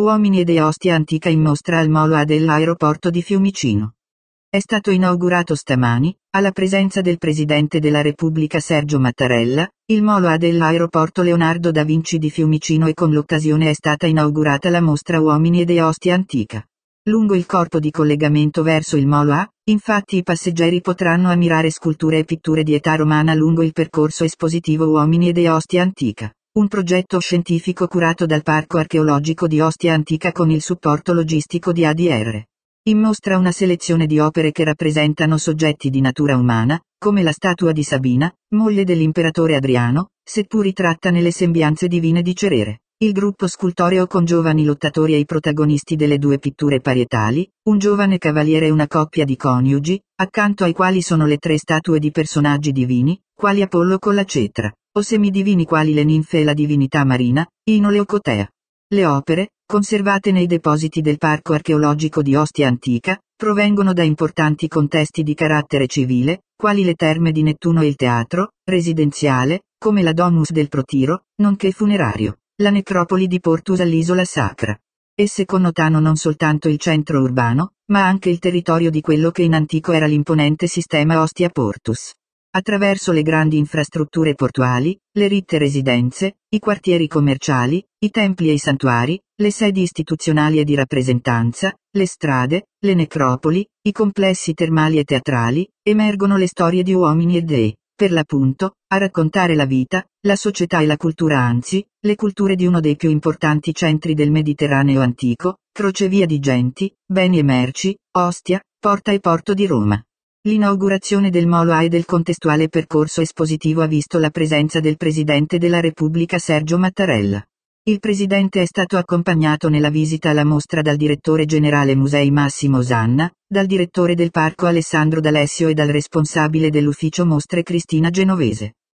Uomini ed Eostia Antica in mostra al Mola dell'aeroporto di Fiumicino. È stato inaugurato stamani, alla presenza del Presidente della Repubblica Sergio Mattarella, il Mola dell'aeroporto Leonardo da Vinci di Fiumicino e con l'occasione è stata inaugurata la mostra Uomini ed Eostia Antica. Lungo il corpo di collegamento verso il Mola, infatti i passeggeri potranno ammirare sculture e pitture di età romana lungo il percorso espositivo Uomini ed Eostia Antica. Un progetto scientifico curato dal Parco archeologico di Ostia Antica con il supporto logistico di ADR. In mostra una selezione di opere che rappresentano soggetti di natura umana, come la statua di Sabina, moglie dell'imperatore Adriano, seppur ritratta nelle sembianze divine di Cerere. Il gruppo scultoreo con giovani lottatori e i protagonisti delle due pitture parietali, un giovane cavaliere e una coppia di coniugi, accanto ai quali sono le tre statue di personaggi divini, quali Apollo con la cetra o semidivini quali le ninfe e la divinità marina, Inoleocotea. Le opere, conservate nei depositi del Parco archeologico di Ostia Antica, provengono da importanti contesti di carattere civile, quali le terme di Nettuno e il teatro, residenziale, come la Domus del Protiro, nonché funerario, la necropoli di Portus all'isola sacra. Esse connotano non soltanto il centro urbano, ma anche il territorio di quello che in antico era l'imponente sistema Ostia Portus attraverso le grandi infrastrutture portuali, le ritte residenze, i quartieri commerciali, i templi e i santuari, le sedi istituzionali e di rappresentanza, le strade, le necropoli, i complessi termali e teatrali, emergono le storie di uomini e dei, per l'appunto, a raccontare la vita, la società e la cultura anzi, le culture di uno dei più importanti centri del Mediterraneo antico, crocevia di genti, beni e merci, Ostia, porta e porto di Roma. L'inaugurazione del Molo A e del contestuale percorso espositivo ha visto la presenza del Presidente della Repubblica Sergio Mattarella. Il Presidente è stato accompagnato nella visita alla mostra dal Direttore Generale Musei Massimo Zanna, dal Direttore del Parco Alessandro D'Alessio e dal Responsabile dell'Ufficio Mostre Cristina Genovese.